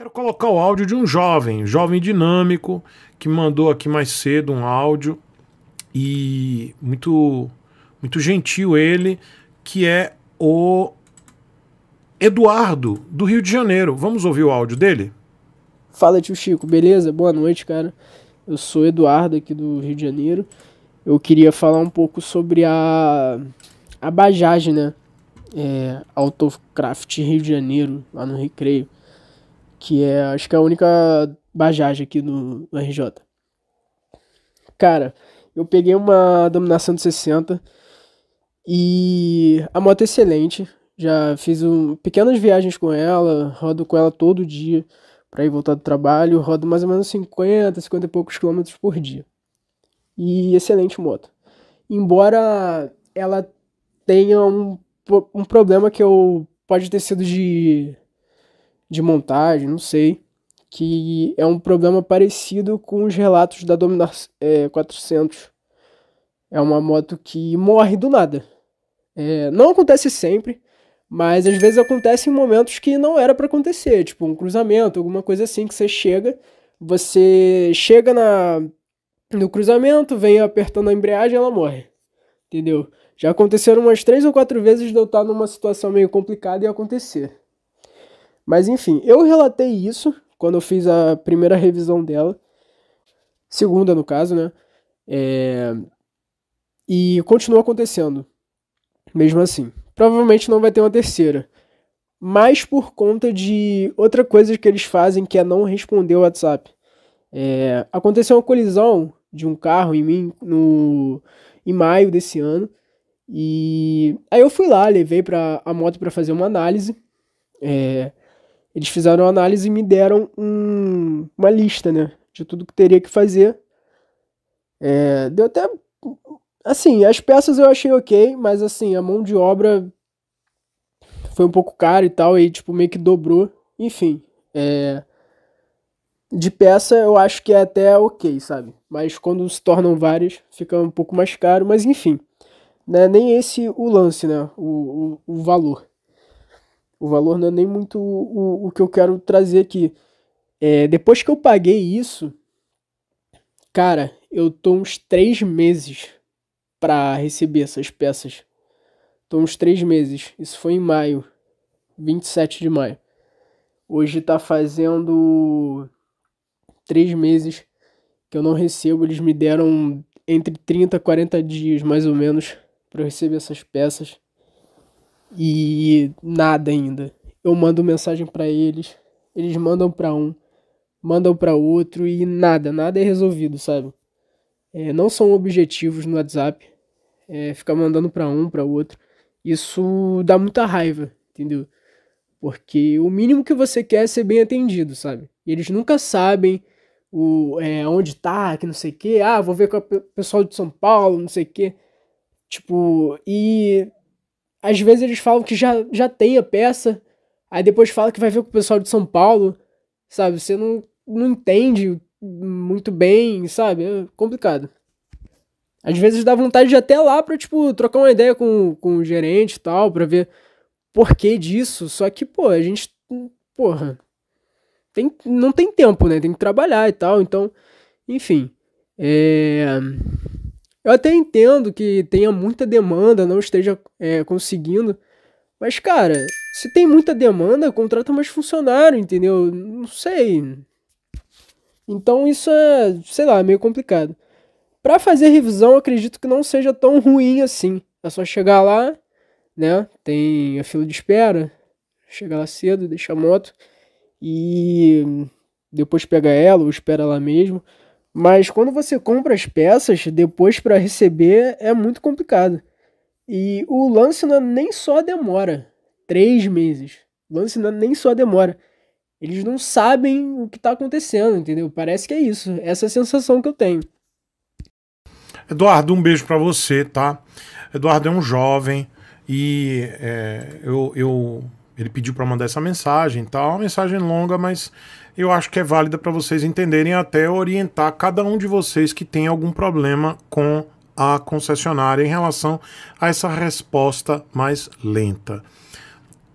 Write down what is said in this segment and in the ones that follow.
Quero colocar o áudio de um jovem, jovem dinâmico, que mandou aqui mais cedo um áudio e muito muito gentil ele, que é o Eduardo do Rio de Janeiro. Vamos ouvir o áudio dele? Fala tio Chico, beleza? Boa noite, cara. Eu sou Eduardo aqui do Rio de Janeiro. Eu queria falar um pouco sobre a a Bajaj, né? É, Autocraft Rio de Janeiro, lá no Recreio. Que é, acho que é a única Bajaj aqui no, no RJ. Cara, eu peguei uma dominação de 60 e a moto é excelente. Já fiz um, pequenas viagens com ela, rodo com ela todo dia para ir voltar do trabalho, rodo mais ou menos 50, 50 e poucos quilômetros por dia. E excelente moto. Embora ela tenha um, um problema que eu pode ter sido de de montagem, não sei, que é um problema parecido com os relatos da Dominar é, 400. É uma moto que morre do nada. É, não acontece sempre, mas às vezes acontece em momentos que não era para acontecer, tipo um cruzamento, alguma coisa assim que você chega, você chega na no cruzamento, vem apertando a embreagem, ela morre. Entendeu? Já aconteceram umas três ou quatro vezes de eu estar numa situação meio complicada e acontecer. Mas enfim, eu relatei isso quando eu fiz a primeira revisão dela, segunda no caso, né? É... E continua acontecendo, mesmo assim. Provavelmente não vai ter uma terceira, mas por conta de outra coisa que eles fazem que é não responder o WhatsApp. É... Aconteceu uma colisão de um carro em mim no em maio desse ano. E aí eu fui lá, levei pra, a moto para fazer uma análise. É, eles fizeram a análise e me deram um, uma lista, né? De tudo que teria que fazer. É, deu até. Assim, as peças eu achei ok, mas assim, a mão de obra foi um pouco cara e tal, e tipo, meio que dobrou. Enfim, é, de peça eu acho que é até ok, sabe? Mas quando se tornam várias, fica um pouco mais caro, mas enfim. Né? Nem esse o lance, né? o, o, o valor. O valor não é nem muito o, o que eu quero trazer aqui. É, depois que eu paguei isso, cara, eu tô uns três meses para receber essas peças. Tô uns três meses. Isso foi em maio, 27 de maio. Hoje tá fazendo três meses que eu não recebo. Eles me deram entre 30 e 40 dias, mais ou menos, para eu receber essas peças e nada ainda. Eu mando mensagem para eles, eles mandam para um, mandam para outro e nada, nada é resolvido, sabe? É, não são objetivos no WhatsApp, é, ficar mandando para um, para outro. Isso dá muita raiva, entendeu? Porque o mínimo que você quer é ser bem atendido, sabe? E eles nunca sabem o é, onde tá, que não sei o quê. Ah, vou ver com o pessoal de São Paulo, não sei o quê. Tipo, e às vezes eles falam que já, já tem a peça, aí depois fala que vai ver com o pessoal de São Paulo, sabe? Você não, não entende muito bem, sabe? É complicado. Às vezes dá vontade de até lá pra, tipo, trocar uma ideia com, com o gerente e tal, pra ver porquê disso. Só que, pô, a gente. Porra. Tem, não tem tempo, né? Tem que trabalhar e tal. Então, enfim. É. Eu até entendo que tenha muita demanda, não esteja é, conseguindo. Mas, cara, se tem muita demanda, contrata mais funcionário, entendeu? Não sei. Então isso é, sei lá, meio complicado. Para fazer revisão, acredito que não seja tão ruim assim. É só chegar lá, né? Tem a fila de espera. Chegar lá cedo, deixar a moto e depois pega ela ou espera lá mesmo. Mas quando você compra as peças, depois para receber é muito complicado. E o lance não é nem só demora. Três meses. O lance não é nem só demora. Eles não sabem o que está acontecendo, entendeu? Parece que é isso. Essa é a sensação que eu tenho. Eduardo, um beijo para você, tá? Eduardo é um jovem e é, eu, eu ele pediu para mandar essa mensagem e tal, é uma mensagem longa, mas eu acho que é válida para vocês entenderem até orientar cada um de vocês que tem algum problema com a concessionária em relação a essa resposta mais lenta.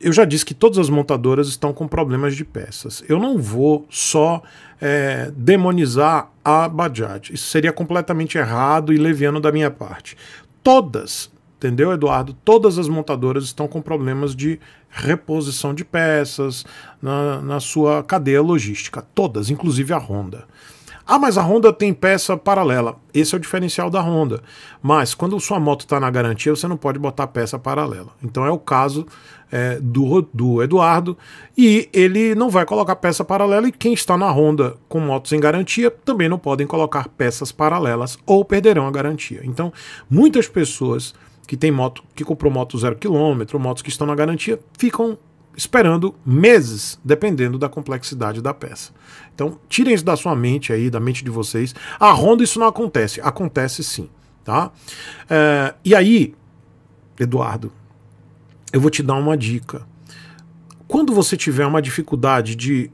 Eu já disse que todas as montadoras estão com problemas de peças. Eu não vou só é, demonizar a Bajaj. Isso seria completamente errado e leviano da minha parte. Todas Entendeu, Eduardo? Todas as montadoras estão com problemas de reposição de peças na, na sua cadeia logística. Todas, inclusive a Honda. Ah, mas a Honda tem peça paralela. Esse é o diferencial da Honda. Mas quando sua moto está na garantia, você não pode botar peça paralela. Então é o caso é, do, do Eduardo. E ele não vai colocar peça paralela. E quem está na Honda com motos em garantia também não podem colocar peças paralelas ou perderão a garantia. Então muitas pessoas que tem moto, que comprou moto zero quilômetro, motos que estão na garantia, ficam esperando meses, dependendo da complexidade da peça. Então, tirem isso da sua mente aí, da mente de vocês. A Honda isso não acontece. Acontece sim, tá? É, e aí, Eduardo, eu vou te dar uma dica. Quando você tiver uma dificuldade de,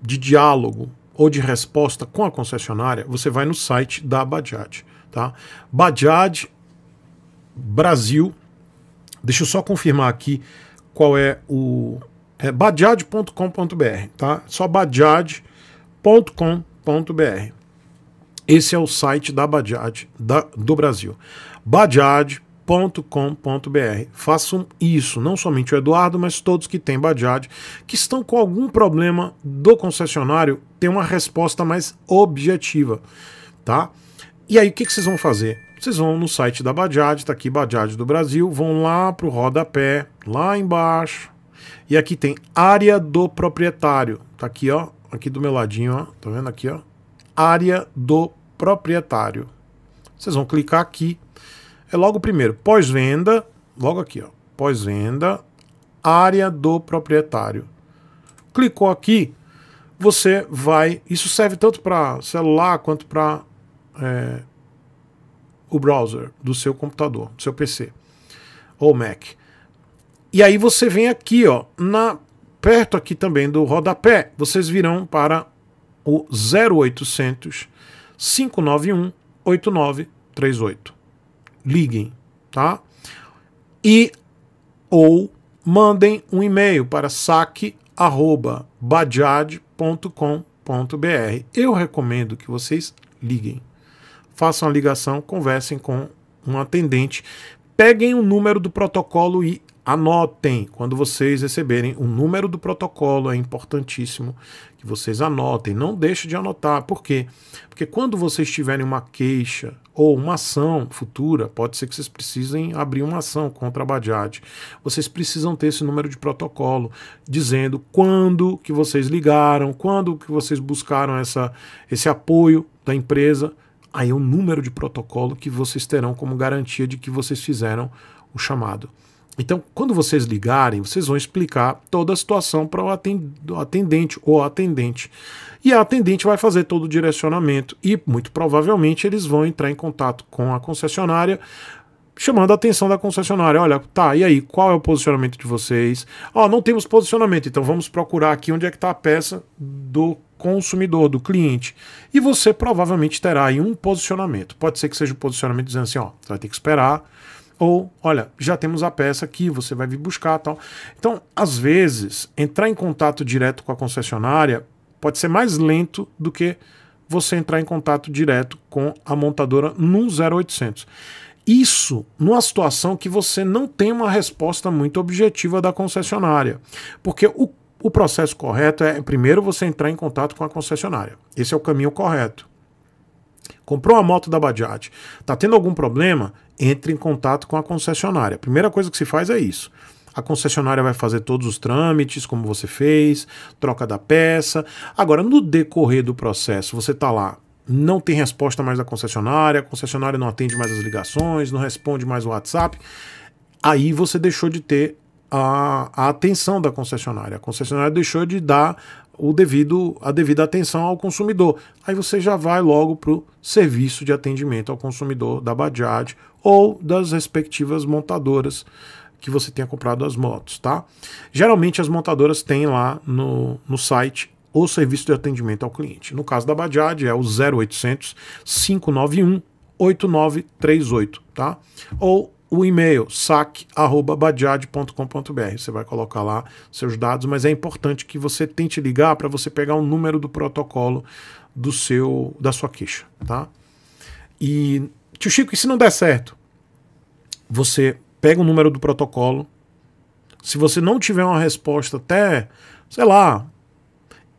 de diálogo ou de resposta com a concessionária, você vai no site da Bajaj, tá? Bajaj Brasil. Deixa eu só confirmar aqui qual é o. É badiad.com.br, tá? Só badiad.com.br. Esse é o site da Badiad da, do Brasil. Badiad.com.br. Façam isso, não somente o Eduardo, mas todos que têm Badiad, que estão com algum problema do concessionário, tem uma resposta mais objetiva, tá? E aí, o que, que vocês vão fazer? vocês vão no site da Bajaj, está aqui Bajaj do Brasil, vão lá para o rodapé, lá embaixo. E aqui tem área do proprietário. Tá aqui, ó, aqui do meu ladinho, ó, tá vendo aqui, ó? Área do proprietário. Vocês vão clicar aqui. É logo o primeiro, pós-venda, logo aqui, ó, pós-venda, área do proprietário. Clicou aqui, você vai. Isso serve tanto para celular quanto para é, o browser do seu computador, do seu PC ou Mac. E aí você vem aqui, ó, na perto aqui também do rodapé, vocês virão para o 0800 591 8938. Liguem, tá? E ou mandem um e-mail para saque@bajad.com.br. Eu recomendo que vocês liguem façam a ligação, conversem com um atendente, peguem o número do protocolo e anotem. Quando vocês receberem o número do protocolo, é importantíssimo que vocês anotem. Não deixe de anotar. Por quê? Porque quando vocês tiverem uma queixa ou uma ação futura, pode ser que vocês precisem abrir uma ação contra a Badiad. Vocês precisam ter esse número de protocolo dizendo quando que vocês ligaram, quando que vocês buscaram essa, esse apoio da empresa aí é o número de protocolo que vocês terão como garantia de que vocês fizeram o chamado. Então, quando vocês ligarem, vocês vão explicar toda a situação para o atendente ou atendente. E a atendente vai fazer todo o direcionamento e, muito provavelmente, eles vão entrar em contato com a concessionária chamando a atenção da concessionária. Olha, tá, e aí, qual é o posicionamento de vocês? Ó, oh, não temos posicionamento, então vamos procurar aqui onde é que está a peça do consumidor, do cliente. E você provavelmente terá aí um posicionamento. Pode ser que seja um posicionamento dizendo assim, ó, você vai ter que esperar. Ou, olha, já temos a peça aqui, você vai vir buscar tal. Então, às vezes, entrar em contato direto com a concessionária pode ser mais lento do que você entrar em contato direto com a montadora no 0800. Isso numa situação que você não tem uma resposta muito objetiva da concessionária. Porque o o processo correto é primeiro você entrar em contato com a concessionária. Esse é o caminho correto. Comprou a moto da Bajaj, está tendo algum problema? Entre em contato com a concessionária. A primeira coisa que se faz é isso. A concessionária vai fazer todos os trâmites, como você fez, troca da peça. Agora, no decorrer do processo, você está lá não tem resposta mais da concessionária, a concessionária não atende mais as ligações, não responde mais o WhatsApp, aí você deixou de ter a, a atenção da concessionária. A concessionária deixou de dar o devido, a devida atenção ao consumidor. Aí você já vai logo para o serviço de atendimento ao consumidor da Bajaj ou das respectivas montadoras que você tenha comprado as motos, tá? Geralmente as montadoras têm lá no, no site o serviço de atendimento ao cliente. No caso da Bajaj é o 0800 591 8938, tá? Ou o e-mail saque@bajad.com.br. Você vai colocar lá seus dados, mas é importante que você tente ligar para você pegar o número do protocolo do seu da sua queixa, tá? E tio Chico, e se não der certo? Você pega o número do protocolo. Se você não tiver uma resposta até, sei lá,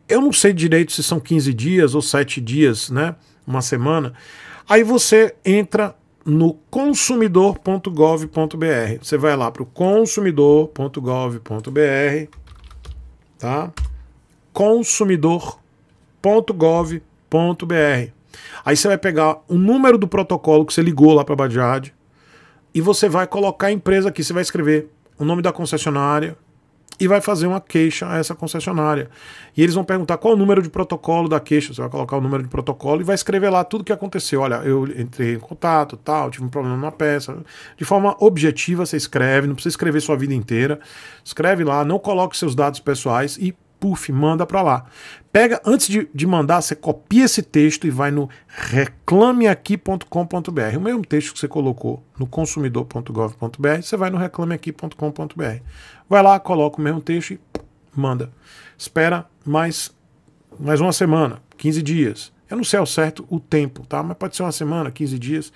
eu não sei direito se são 15 dias ou 7 dias, né? Uma semana. Aí você entra no consumidor.gov.br. Você vai lá para o consumidor.gov.br, tá? consumidor.gov.br. Aí você vai pegar o número do protocolo que você ligou lá para a e você vai colocar a empresa aqui, você vai escrever o nome da concessionária, e vai fazer uma queixa a essa concessionária. E eles vão perguntar qual o número de protocolo da queixa. Você vai colocar o número de protocolo e vai escrever lá tudo o que aconteceu. Olha, eu entrei em contato, tal, tive um problema numa peça. De forma objetiva, você escreve, não precisa escrever sua vida inteira. Escreve lá, não coloque seus dados pessoais e puf, manda para lá. Pega, antes de, de mandar, você copia esse texto e vai no reclameaqui.com.br. O mesmo texto que você colocou no consumidor.gov.br, você vai no reclameaqui.com.br. Vai lá, coloca o mesmo texto e manda. Espera mais, mais uma semana, 15 dias. Eu não sei ao certo o tempo, tá? Mas pode ser uma semana, 15 dias.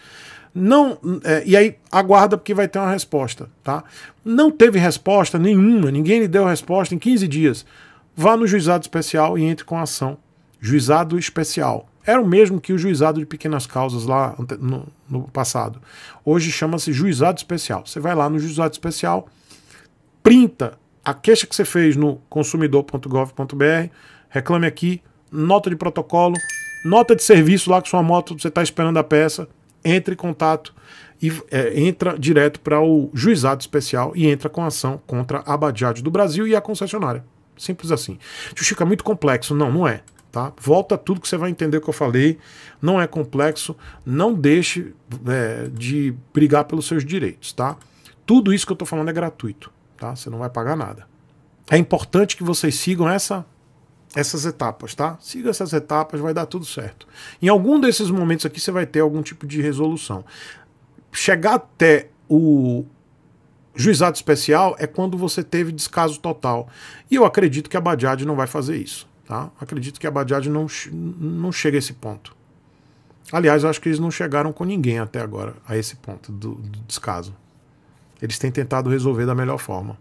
Não, é, e aí aguarda porque vai ter uma resposta, tá? Não teve resposta nenhuma, ninguém lhe deu resposta em 15 dias vá no juizado especial e entre com a ação. Juizado especial. Era o mesmo que o juizado de pequenas causas lá no, no passado. Hoje chama-se juizado especial. Você vai lá no juizado especial, printa a queixa que você fez no consumidor.gov.br, reclame aqui, nota de protocolo, nota de serviço lá com sua moto, você está esperando a peça, entre em contato e é, entra direto para o juizado especial e entra com ação contra a Bajaj do Brasil e a concessionária. Simples assim. Tio Chico, é muito complexo. Não, não é. Tá? Volta tudo que você vai entender o que eu falei. Não é complexo. Não deixe é, de brigar pelos seus direitos, tá? Tudo isso que eu estou falando é gratuito, tá? Você não vai pagar nada. É importante que vocês sigam essa, essas etapas, tá? Siga essas etapas, vai dar tudo certo. Em algum desses momentos aqui você vai ter algum tipo de resolução. Chegar até o, Juizado especial é quando você teve descaso total. E eu acredito que a Badiade não vai fazer isso. Tá? Acredito que a Badiade não, não chega a esse ponto. Aliás, eu acho que eles não chegaram com ninguém até agora a esse ponto do, do descaso. Eles têm tentado resolver da melhor forma.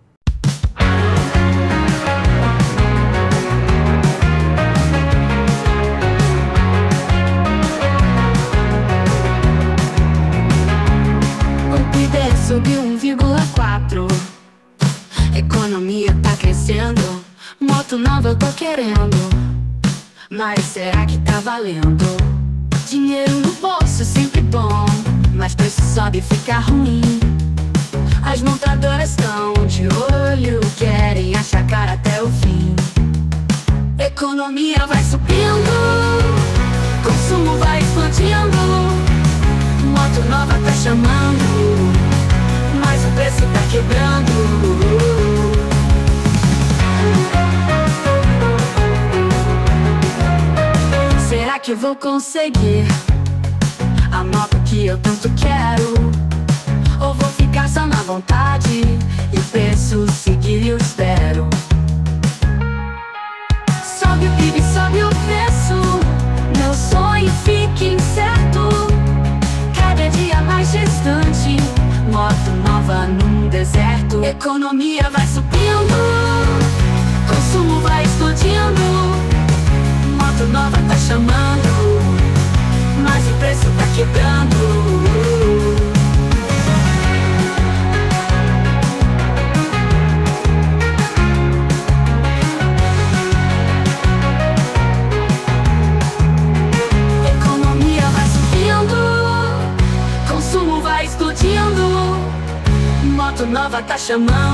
Subiu um quatro. Economia tá crescendo, moto nova eu tô querendo. Mas será que tá valendo? Dinheiro no bolso é sempre bom, mas preço sobe e fica ruim. As montadoras estão de olho, querem achacar até o fim. Economia vai subindo, consumo vai expandindo, moto nova tá chamando preço tá quebrando Será que eu vou conseguir A nota que eu tanto quero Ou vou ficar só na vontade E o preço seguir eu espero Sobe o PIB, sobe o preço Meu sonho fica incerto Cada dia mais distante moto nova num deserto. Economia vai subindo, consumo vai explodindo. Shaman.